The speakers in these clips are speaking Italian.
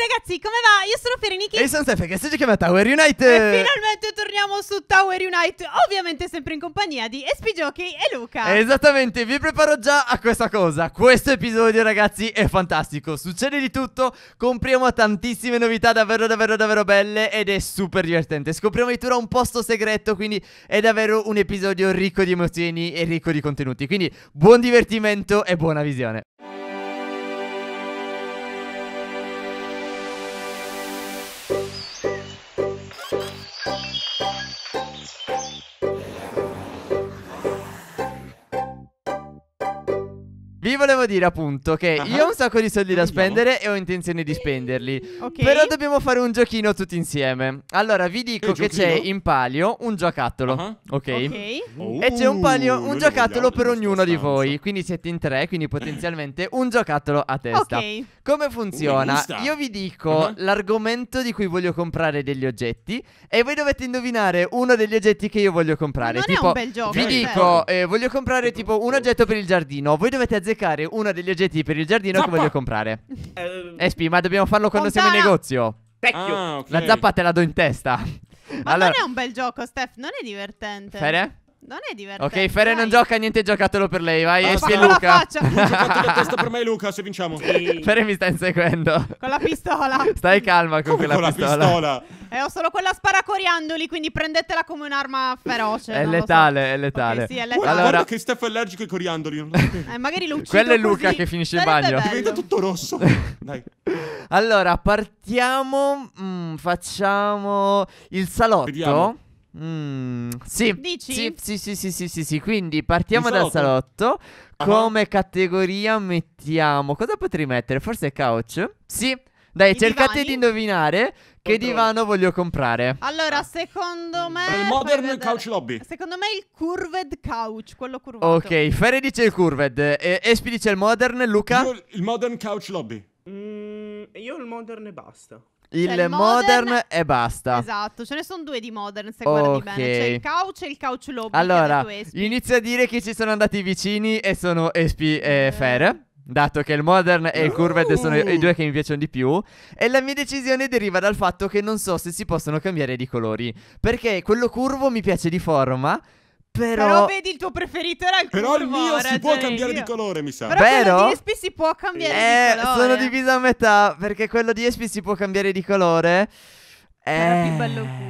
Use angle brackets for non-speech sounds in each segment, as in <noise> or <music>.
ragazzi, come va? Io sono Fereniki E io sono Stefan, che si chiama Tower Unite E finalmente torniamo su Tower Unite Ovviamente sempre in compagnia di SP Giochi e Luca Esattamente, vi preparo già a questa cosa Questo episodio ragazzi è fantastico Succede di tutto, compriamo tantissime novità davvero davvero davvero belle Ed è super divertente Scopriamo addirittura un posto segreto Quindi è davvero un episodio ricco di emozioni e ricco di contenuti Quindi buon divertimento e buona visione Vi volevo dire appunto che uh-huh. io ho un sacco di soldi da spendere e ho intenzione di spenderli. Okay. Però dobbiamo fare un giochino tutti insieme. Allora vi dico che c'è in palio un giocattolo. Uh-huh. Ok. okay. Oh, e c'è un palio un giocattolo per ognuno di voi. Quindi siete in tre, quindi potenzialmente un giocattolo a testa. Okay. Come funziona? Io vi dico uh-huh. l'argomento di cui voglio comprare degli oggetti e voi dovete indovinare uno degli oggetti che io voglio comprare. Non tipo, è un bel gioco. Vi dico, certo. eh, voglio comprare tipo un oggetto per il giardino. Voi dovete azzeccare cercare uno degli oggetti per il giardino zappa. che voglio comprare. Espi, eh, eh, ma dobbiamo farlo quando Fontana. siamo in negozio. Vecchio. Ah, okay. La zappa te la do in testa. Ma allora... non è un bel gioco, Steph, non è divertente. Fede? Non è divertente. Ok, Ferre non gioca niente, giocatelo per lei. Vai, oh, esci e Luca. Faccia. <laughs> Giocatelo la testa per me, Luca, se vinciamo. Sì. Ferre mi sta inseguendo. Con la pistola. Stai calma con, con quella pistola. Con la pistola. Eh, ho solo quella sparacoriandoli, quindi prendetela come un'arma feroce. È letale, so. è letale. Okay, sì, è letale. Guarda, allora... guarda che Steph è allergico ai coriandoli. eh, magari lo uccido Quello è Luca così. che finisce il bagno. Bello. Diventa tutto rosso. <laughs> Dai. Allora, partiamo. Mm, facciamo il salotto. Vediamo. Mm, sì, Dici? Sì, sì, sì, sì, sì, sì, sì. Quindi partiamo dal salotto. salotto. Uh-huh. Come categoria mettiamo. Cosa potrei mettere? Forse couch? Sì. Dai, I cercate divani? di indovinare che Oddio. divano voglio comprare. Allora, secondo me. Il modern couch lobby. Secondo me il curved couch, quello curvo. Ok, Ferre dice il curved. Espi dice il modern, Luca. Io il modern couch lobby. Mm, io il modern e basta. Il, cioè, modern, modern, e basta. Esatto, ce ne sono due di modern se okay. guardi bene. C'è il couch e il couch lobby. Allora, inizio a dire che ci sono andati vicini e sono Espi e eh. Fer. Dato che il Modern e il Curved oh. sono i due che mi piacciono di più. E la mia decisione deriva dal fatto che non so se si possono cambiare di colori. Perché quello curvo mi piace di forma. Però... Però vedi il tuo preferito era il Però il mio si può cambiare io. di colore, mi sa. Però, Però quello di Espi si può cambiare eh, di colore. Sono diviso a metà perché quello di Espi si può cambiare di colore. Era eh... più bello curvo.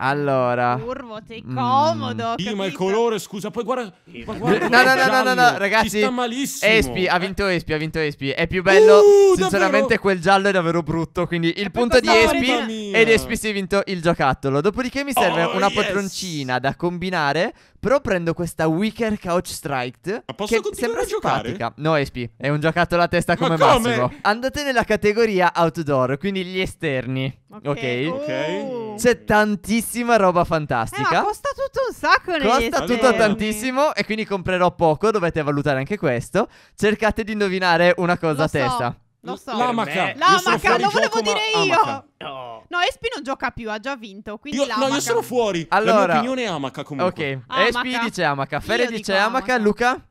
Allora. Curvo, sei mm. comodo. Sì, ma il colore, scusa. Poi guarda. guarda no, no, no, no, no, ragazzi. Sta malissimo. Espi, ha vinto Espi, ha vinto Espi. È più uh, bello. sinceramente, quel giallo è davvero brutto. Quindi il punto di Espi. Ed Espi si è vinto il giocattolo. Dopodiché mi serve oh, una patroncina da combinare però prendo questa Wicker Couch Strike. Ma posso che sembra a giocare? No, Espi, è un giocattolo a testa come, Ma come? Massimo. Andate nella categoria outdoor, quindi gli esterni. Ok. okay. okay. Oh. C'è tantissima roba fantastica. Eh, costa tutto un sacco negli Costa esterni. tutto tantissimo e quindi comprerò poco, dovete valutare anche questo. Cercate di indovinare una cosa Lo a so. testa. Lo so. L'amaca. Me... L'amaca, lo volevo gioco, dire io. No. no, Espi non gioca più, ha già vinto. Quindi io, no, io sono fuori. Allora, la mia opinione è amaca comunque. Ok, amaca. Espi dice amaca, Fede dice amaca. amaca, Luca?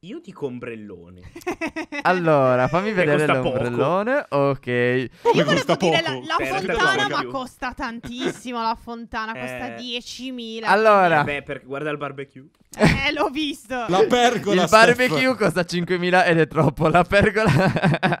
Io dico ombrellone. <laughs> allora, fammi vedere l'ombrellone. Ok. Io volevo costa poco? La, la fontana, ma costa tantissimo. La fontana eh. costa eh... 10.000. Allora. beh, per... guarda il barbecue. Eh, l'ho visto. La pergola. Il barbecue costa 5.000 ed è troppo. La pergola. <laughs>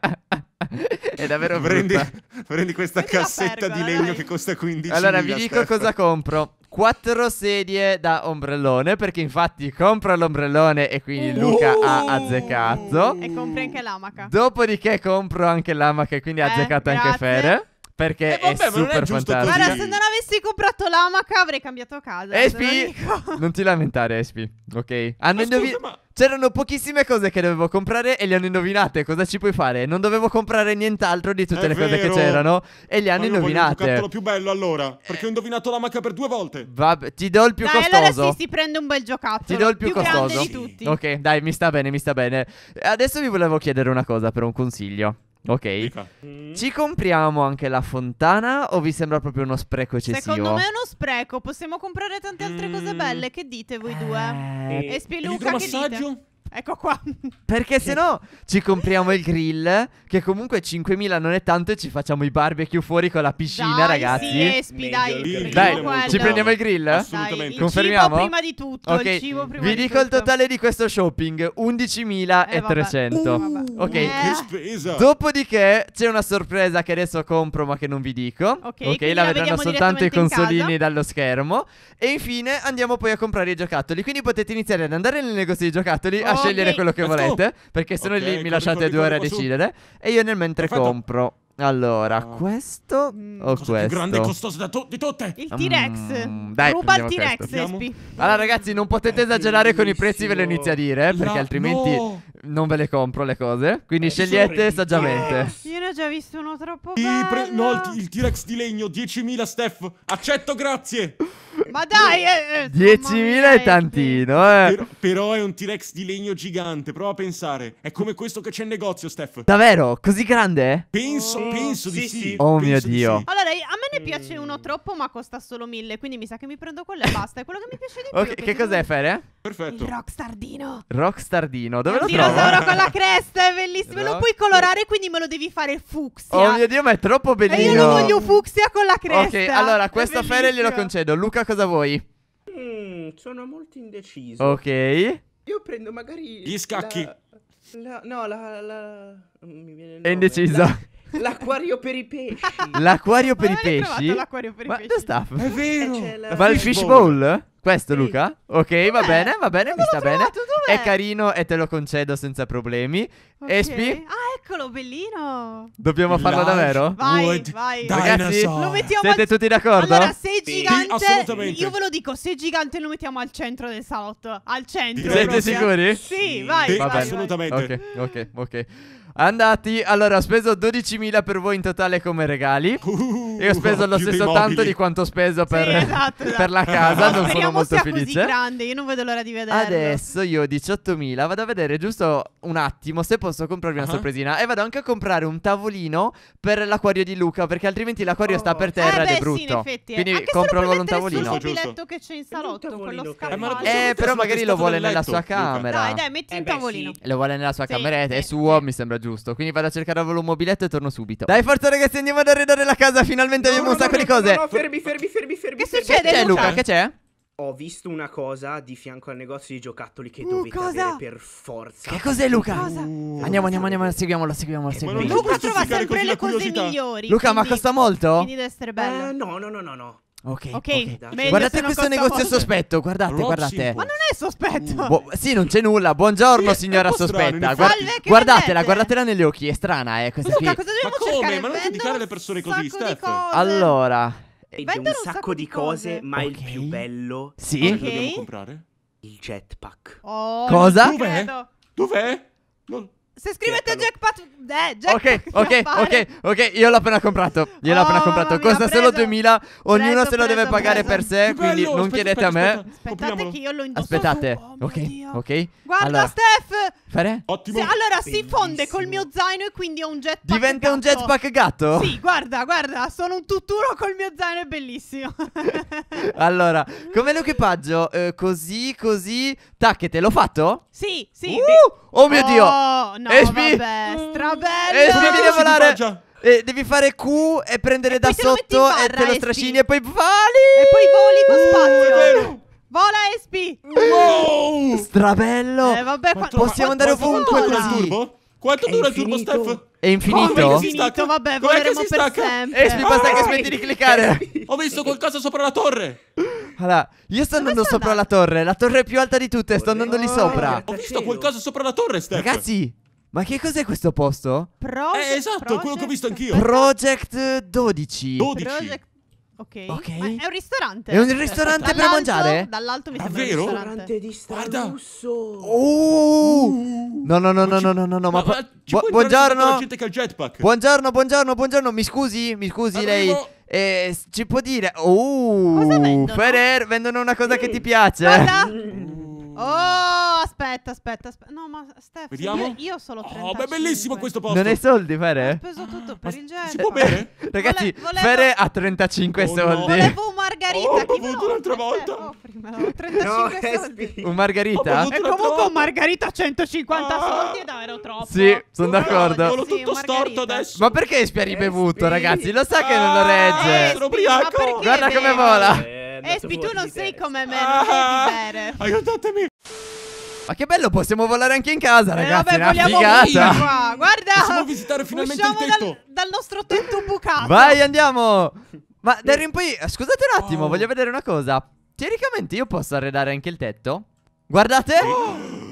È davvero prendi, <laughs> prendi questa prendi cassetta pergola, di legno dai. che costa 15 Allora vi dico Steph. cosa compro. Quattro sedie da ombrellone, perché infatti compro l'ombrellone e quindi oh! Luca ha azzeccato. E compri anche l'amaca. Dopodiché compro anche l'amaca e quindi ha eh, azzeccato grazie. anche Fere. Perché eh vabbè, è super fantastico. Guarda, se non avessi comprato l'amaca avrei cambiato casa. Espi, non, non, ti lamentare, Espi. Ok. Hanno, indovin- C'erano pochissime cose che dovevo comprare e le hanno indovinate. Cosa ci puoi fare? Non dovevo comprare nient'altro di tutte È le cose che c'erano e le hanno Ma io indovinate. Voglio un giocattolo più bello allora, perché ho indovinato la macca per due volte. Vabbè, ti do il più Dai, costoso. allora sì, si prende un bel giocattolo. Ti do il più, costoso. grande di tutti. Ok, dai, mi sta bene, mi sta bene. Adesso vi volevo chiedere una cosa per un consiglio. Ok. Mm. Ci compriamo anche la fontana o vi sembra proprio uno spreco eccessivo? Secondo me è uno spreco, possiamo comprare tante altre cose mm. belle, che dite voi due? Eh... eh e un che dite? Ecco qua. <laughs> Perché se no ci compriamo il grill, che comunque 5.000 non è tanto, e ci facciamo i barbecue fuori con la piscina, dai, ragazzi. Sì, espi, dai, dai, ci prendiamo il grill? Assolutamente. Dai, Confermiamo? Cibo prima di tutto, okay. prima Vi di dico tutto. il totale di questo shopping, 11.300. Eh, uh, ok. Eh. Dopodiché c'è una sorpresa che adesso compro ma che non vi dico. Ok, okay la, la vedranno soltanto i consolini dallo schermo. E infine andiamo poi a comprare i giocattoli. Quindi potete iniziare ad andare nel negozio di giocattoli oh. a scegliere quello che volete, go. perché sennò okay, mi lasciate due ore a decidere. E io nel mentre Perfetto. compro. Allora, uh, questo mh, mm. o questo? più grande e costoso to di tutte. Il T-Rex. Mm, dai, ruba il T-Rex. Allora, ragazzi, non potete è esagerare bellissimo. con i prezzi, ve lo inizio a dire. La... Eh, perché altrimenti no. non ve le compro le cose. Quindi eh, scegliete saggiamente. Io ne ho già visto uno troppo bello. no, il T-Rex di legno, 10.000 Steph. Accetto, grazie. <laughs> Ma dai, eh, 10.000 eh, è tantino, eh. Però, però è un T-Rex di legno gigante. Prova a pensare. È come questo che c'è in negozio, Steph. Davvero? Così grande? Penso, oh, penso sì, di sì. sì. Oh penso mio dio. Di allora, a me ne mm. piace uno troppo, ma costa solo 1000. Quindi mi sa che mi prendo quello e basta. È quello che mi piace di più. Okay, che cos'è, Fere? Perfetto. Il rockstardino. Rockstardino. Dove è lo trovo? dinosauro con la cresta, è bellissimo. Rock... Lo esatto. puoi colorare, quindi me lo devi fare fucsia. Oh mio Dio, ma è troppo bellino. io lo voglio fucsia con la cresta. Ok, allora, questa feria glielo concedo. Luca, cosa vuoi? Mm, sono molto indeciso. Ok. Io prendo magari... Gli scacchi. La... La... no, la... la... È indecisa. L'acquario per i pesci. <laughs> L'acquario per i pesci? l'acquario per Ma i pesci. Staff. È vero. Eh, la... il fish bowl? Questo sì. Luca? Ok, va bene, va bene, mi sta trovato, bene. È carino e te lo concedo senza problemi. Okay. Espi? Ah, eccolo, bellino. Dobbiamo farlo Large davvero? Vai, vai. Ragazzi, lo mettiamo Siete al... tutti d'accordo? Allora, se è gigante, sì, io ve lo dico, se è gigante lo mettiamo al centro del salotto, al centro. Siete sicuri? Sì, vai. Sì, vai assolutamente. Vai. Ok, ok, ok. Andati, allora ho speso 12.000 per voi in totale come regali. Uh. Io ho speso lo stesso tanto di quanto ho speso per, sì, esatto, <laughs> per esatto. la casa. non sono molto sia felice. così grande, io non vedo l'ora di vederlo. Adesso io ho 18.000, vado a vedere giusto un attimo se posso comprarmi una uh-huh. sorpresina. E vado anche a comprare un tavolino per l'acquario di Luca, perché altrimenti l'acquario oh. sta per oh. terra eh, ed è eh brutto. Sì, effetti, Quindi anche compro solo un tavolino. Il biglietto che c'è in salotto, quello scaffale. Eh, eh però magari eh lo vuole nella sua camera. Dai, dai, metti un tavolino. Lo vuole nella sua cameretta, è suo, mi sembra giusto. Quindi vado a cercare un mobiletto e torno subito. Dai, forza ragazzi, andiamo ad arredare la casa fino finalmente abbiamo un sacco di cose. No, fermi, fermi, fermi, fermi. Che fermi, succede, fermi. Luca? Che c'è? Ho visto una cosa di fianco al negozio di giocattoli che uh, dovete cosa? per forza. Che cos'è Luca? Uh, andiamo, andiamo, andiamo, seguiamolo, seguiamolo, seguiamo. Eh, Luca trova sempre le cose migliori. Luca, quindi, ma costa molto? Quindi deve essere bello. Eh, no, no, no, no, no. Ok, okay. okay. guardate questo negozio posto. sospetto, guardate, Rock guardate. Simple. Ma non è sospetto. Uh, sì, non c'è nulla. Buongiorno sì, signora sospetta. Guard Salve, guardatela, guardatela negli occhi, è strana, eh, questa Luca, qui. cosa dobbiamo Ma come? Ma non giudicare le persone così, Steph. Allora, vende un, un sacco di cose, cose. ma okay. il più bello Sì, okay. dobbiamo comprare il jetpack. Oh, cosa? Dov'è? Dov'è? Non... Se scrivete Chietalo. jackpot, eh, jackpot Ok, <laughs> ok, ok, ok, io l'ho appena comprato. Gliel'ho oh, appena comprato. Costa solo 2000, ognuno preso, se lo preso, deve pagare preso. per sé, bello, quindi aspetta, non chiedete aspetta, a me. Aspettate Opriamolo. che io lo indosso Aspettate. Oh, ok, Dio. ok. Guarda allora. Steph, Fare? Ottimo. Se, allora Bellissimo. si fonde col mio zaino e quindi ho un jetpack Diventa gatto. un jetpack gatto? Sì, guarda, guarda, sono un tutturo col mio zaino, è bellissimo. <laughs> allora, come l'equipaggio, eh, così, così, tacchete, l'ho fatto? Sì, sì. Uh, oh mio oh, Dio. No, Esmi. vabbè, strabello. Esmi, devi volare. Eh, devi fare Q e prendere e da sotto barra, e te lo strascini e poi voli. E poi voli con uh, spazio. Uh, Vola Espi! Wow! Strabello! Eh, vabbè, qua- possiamo andare ovunque così. Turbo? Quanto È dura il turbo, Steph? È infinito? Come si stacca? Finito, vabbè, che voleremo si per stacca? sempre. Espi, basta che smetti di cliccare. <laughs> Ho visto qualcosa sopra la torre. Allora, io sto andando sopra la torre, la torre più alta di tutte, sto andando lì oh, sopra. Ho visto qualcosa sopra la torre, Steph. Ragazzi, ma che cos'è questo posto? Project, Eh, esatto, quello che ho visto anch'io. Project 12. 12. Project Ok. Ok. Ma è un ristorante. È un ristorante per mangiare? Dall'alto mi ah, sembra Davvero? un ristorante. di Stralusso. Oh! Uh. No, no, no, no, no, no, no, no, ma... ma bu buongiorno. Buongiorno, buongiorno, buongiorno. Mi scusi? Mi scusi Arrivo. lei? Eh, ci può dire? Oh! Cosa vendono? Ferrer, vendono una cosa sì. che ti piace. Guarda. <laughs> Oh! aspetta, aspetta, aspetta. No, ma Steph, Vediamo. Io, io solo 35. Oh, beh, bellissimo questo posto. Non hai soldi, Fere? Ho speso tutto per ma il genere. Si può bere? Ragazzi, volevo... Fere ha 35 oh, soldi. No. Volevo un margarita. Oh, ho bevuto un'altra volta. Eh, oh, 35 no, soldi. Un margarita? E comunque un margarita 150 ah. soldi è davvero troppo. Sì, sono d'accordo. Sono sì, tutto storto adesso. Ma perché Espi ha ribevuto, ragazzi? Lo sa che non lo ah, regge. Eh, sono ubriaco. Guarda come vola. Eh, Espi, tu non sei come me, non ah. devi bere. Aiutatemi. Ma che bello, possiamo volare anche in casa, eh, ragazzi. Vabbè, vogliamo figata. Qua. Guarda, possiamo visitare finalmente il tetto. Dal, dal nostro tetto bucato. Vai, andiamo. Ma eh. Darren, poi scusate un attimo, oh. voglio vedere una cosa. Teoricamente io posso arredare anche il tetto. Guardate. Oh.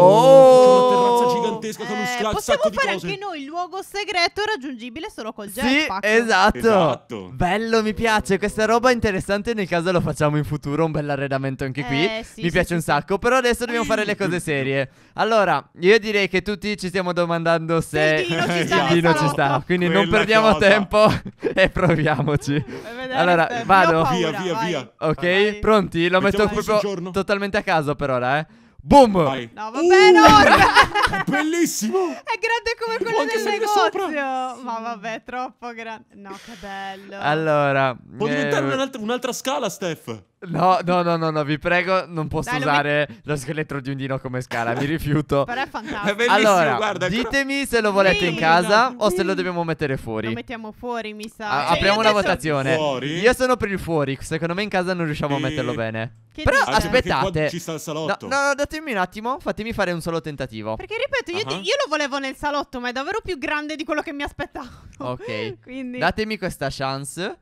Oh, c'è una oh. terrazza gigantesca con un Eh, sacco possiamo fare anche noi il luogo segreto raggiungibile solo col Sì, jetpack. esatto. Esatto. Bello, mi piace. Questa roba è interessante. Nel caso lo facciamo in futuro. Un bell'arredamento anche qui. Eh, sì, mi sì, piace sì, un sacco. Però adesso dobbiamo fare le cose serie. Allora, io direi che tutti ci stiamo domandando se Sentino ci <laughs> sta nel ci sta. Quindi non perdiamo cosa. tempo <laughs> e proviamoci. Allora, vado. paura, Via, via, vai. via. Ok, Vai. pronti? Lo metto Mettiamo questo proprio giorno. totalmente a caso per ora, eh. Boom! Vai. No, vabbè, uh, no! <laughs> È bellissimo! È grande come quello Può del negozio! Sopra. Ma vabbè, troppo grande. No, che bello! Allora... Può eh... diventare un'altra, un scala, Steph! No, no, no, no, no, vi prego, non posso Dai, lo usare lo scheletro di un dino come scala, mi rifiuto. <laughs> Però è fantastico. È allora, guarda, ditemi se lo volete sì, in casa no, o se lo dobbiamo mettere fuori. Lo mettiamo fuori, mi sa. A- apriamo una votazione. Fuori. Io sono per il fuori, secondo me in casa non riusciamo e... a metterlo bene. Che Però dice? aspettate. Ci sta il salotto. No, no, datemi un attimo, fatemi fare un solo tentativo. Perché ripeto, io, uh-huh. ti- io lo volevo nel salotto, ma è davvero più grande di quello che mi aspettavo. Ok. <laughs> Quindi... Datemi questa chance.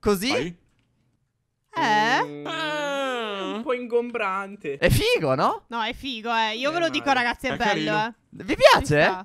Così Vai eh? Ah, un po' ingombrante. È figo, no? No, è figo, eh. Io eh, ve lo eh, dico, ragazzi, è, è bello, carino. eh. Vi piace?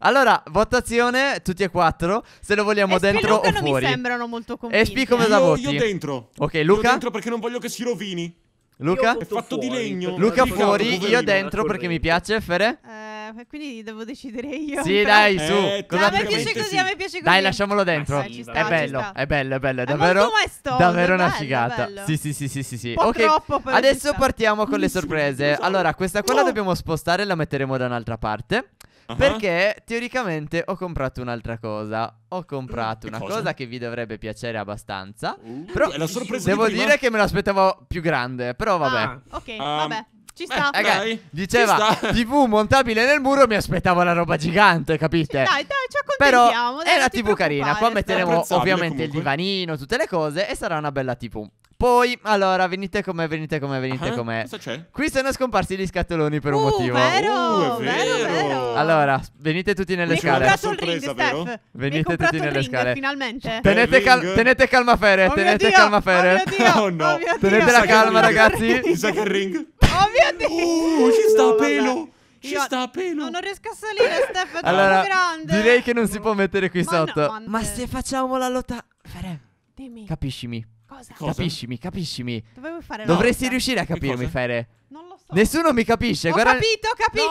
Allora, votazione, tutti e quattro, se lo vogliamo e dentro o fuori. non mi sembrano molto convinti. E Spi come da voti? Io dentro. Ok, Luca? Io dentro perché non voglio che si rovini. Luca? È fatto fuori, di legno. Luca fuori, io dentro eh, perché mi piace, Fere? Eh... Eh, quindi devo decidere io. Sì, dai, su. Eh, cosa a me piace così, sì. a me piace così. Dai, lasciamolo ah, dentro. Sì, sta, è, bello, è, bello, è bello, è bello, è davvero. davvero una figata. Sì, sì, sì, sì, sì, sì. Ok. Troppo, però, Adesso partiamo con le sorprese. Allora, questa qua oh. la dobbiamo spostare e la metteremo da un'altra parte. Uh -huh. Perché teoricamente ho comprato un'altra cosa. Ho comprato una cosa? cosa? che vi dovrebbe piacere abbastanza. Uh, però è la sorpresa devo di dire che me l'aspettavo più grande. Però vabbè. Ah, ok, um, vabbè. Ci sta. Beh, Raga, dai, diceva ci sta. <laughs> TV montabile nel muro, mi aspettavo la roba gigante, capite? Sì, dai, dai, ci accontentiamo. Però dai, è una TV carina. Qua metteremo ovviamente comunque. il divanino, tutte le cose e sarà una bella TV. Poi, allora, venite con venite con venite ah, con me. Cosa c'è? Qui sono scomparsi gli scatoloni per uh, un motivo. Vero, uh, vero, vero, vero. Allora, venite tutti nelle Mi scale. Comprato sorpresa, ring, vero? Venite tutti nelle ring, scale. Finalmente. Tenete, cal- tenete calma Fere, oh tenete calma oh Fere. <laughs> Oh, no. Oh tenete la calma, ragazzi. Mi sa che il ring. Oh mio uh, Dio! Oh, ci sta no, pelo! Vabbè. Ci Io sta a pelo. non riesco a salire, Steph. È allora, grande. Direi che non si può mettere qui ma sotto. No, ma se facciamo la lotta. Fere, dimmi. Capiscimi. Cosa? Capiscimi, capiscimi. Dovevo fare la Dovresti lotta. riuscire a capirmi, Fere. Non lo so. Nessuno mi capisce. Ho guarda... capito, ho capito.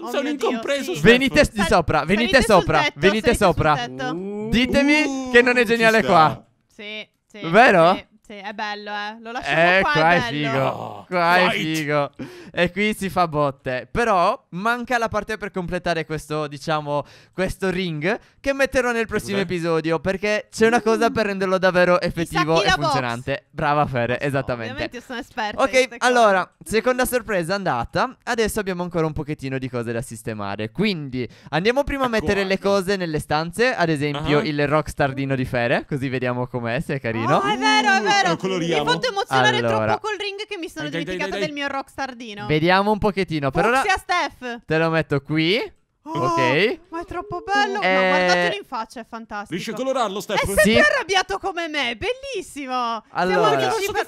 No, oh sono incompreso. sì. Venite di sopra, venite salite sopra, tetto, venite sopra. Uh, Ditemi uh, che non è geniale qua. Sì, sì. Vero? Sì. Sì, è bello, eh. Lo lasciamo eh, qua, qua è, è figo. qua fight. è figo. E qui si fa botte. Però manca la parte per completare questo, diciamo, questo ring che metterò nel prossimo Beh. episodio perché c'è una cosa per renderlo davvero effettivo e funzionante. Box. Brava Fere, so. esattamente. Ovviamente sono esperto. Ok, allora, <laughs> seconda sorpresa andata. Adesso abbiamo ancora un pochettino di cose da sistemare. Quindi andiamo prima a ecco, mettere le cose nelle stanze, ad esempio uh ah. -huh. il rockstardino di Fere, così vediamo com'è, se è carino. Oh, è vero, è vero vero. coloriamo. Mi hai fatto emozionare allora. troppo col ring che mi sono dai, dimenticata dai, dai, del mio rockstardino. Vediamo un pochettino. Per Fuxia ora Steph. Te lo metto qui. Oh, ok. Ma è troppo bello. Eh... guardatelo in faccia, è fantastico. Riesce a colorarlo, Steph? È sempre sì. arrabbiato come me, bellissimo. Allora. Siamo amici per...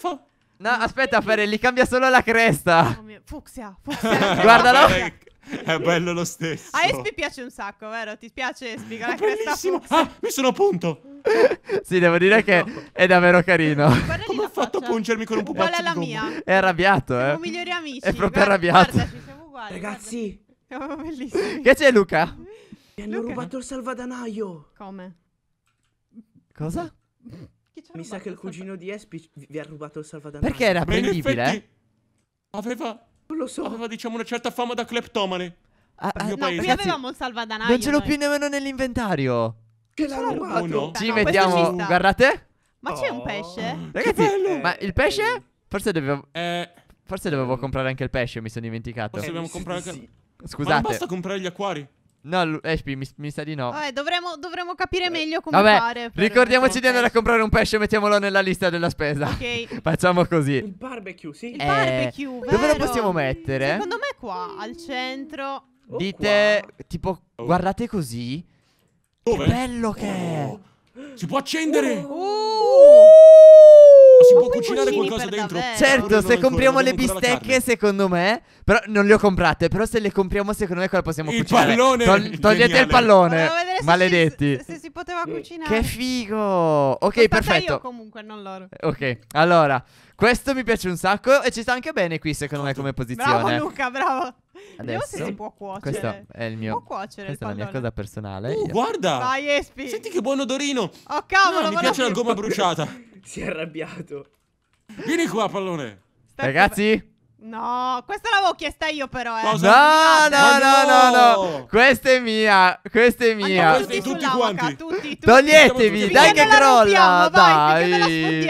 No, aspetta, Ferelli, cambia solo la cresta. Oh mio... Fuxia, fuxia. Guardalo. È bello lo stesso. A Espi piace un sacco, vero? Ti piace Espi? È bellissimo. Fuxia. Ah, mi sono punto. <laughs> sì, devo dire che è davvero carino. Come ha fatto a pungermi con un pupazzo? Qual è la mia? È arrabbiato, eh. Siamo migliori amici. È proprio guarda, arrabbiato. Guardaci, siamo uguali. Ragazzi. Guarda. Siamo bellissimi. Che c'è Luca? Mi hanno Luca. rubato il salvadanaio. Come? Cosa? Mi sa che il cugino di Espi vi ha rubato il salvadanaio. Perché era prendibile? aveva... Non lo so. Aveva, diciamo, una certa fama da cleptomane. Ah, ah, no, paese. prima avevamo il salvadanaio. Non ce l'ho più nemmeno nell'inventario. Che l'ha rubato? Uno. Ci no, mettiamo. Ci guardate. Ma oh. c'è un pesce? Oh. Ragazzi, ma il pesce? Forse dovevo. Eh. Forse dovevo comprare anche il pesce, mi sono dimenticato. Forse dobbiamo comprare anche. Sì. Scusate. Ma non basta comprare gli acquari. No, Ashby, mi, mi, sa di no. Vabbè, dovremmo, dovremmo capire eh. meglio come Vabbè, fare. Ricordiamoci di andare a comprare un pesce e mettiamolo nella lista della spesa. Ok. <laughs> Facciamo così. Il barbecue, sì. Il eh, barbecue, vero. Dove lo possiamo mettere? Secondo me qua, al centro. Dite, tipo, oh. guardate così. Dove? Che bello che è! Si può accendere! Oh, si può cucinare qualcosa dentro? Davvero. Certo, se compriamo le bistecche, secondo me. Però non le ho comprate. Però se le compriamo, secondo me, quella possiamo il cucinare. Pallone. Tol togliete Geniale. il pallone. Maledetti. Se si, se si, poteva cucinare. Che figo. Ok, Contata perfetto. Io comunque, non loro. Ok, allora. Questo mi piace un sacco e ci sta anche bene qui secondo me come posizione. Bravo Luca, bravo. Adesso se si può cuocere. Questo è il mio. Si può cuocere questa è la mia cosa personale. Oh, guarda! Vai, Espi. Senti che buon odorino. Oh cavolo, ah, no, mi piace la gomma bruciata. <laughs> Si è arrabbiato. Vieni qua, pallone. Stai Ragazzi? No, questa l'avevo chiesta io però, eh. No, no, no, no, no, Questa è mia, questa è mia. Tutti, tutti quanti. Tutti, Toglietevi, dai che crolla. Dai.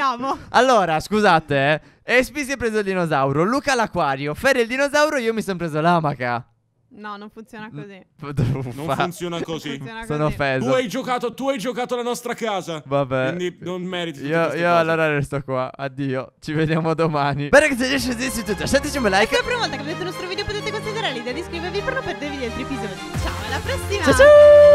Allora, scusate, eh. Espi si è preso il dinosauro, Luca l'acquario, Ferri il dinosauro, io mi sono preso l'amaca. No, non funziona così. <laughs> non funziona così. Sono così. offeso. Tu hai, giocato, tu hai giocato la nostra casa. Vabbè. Quindi non meriti. Io, io allora resto qua. Addio. Ci vediamo domani. Bene che se riesci a su tutto. Lasciateci un like. Se è la prima volta che vedete il nostro video potete considerare l'idea di iscrivervi per non perdervi gli altri episodi. Ciao, alla prossima. Ciao ciao.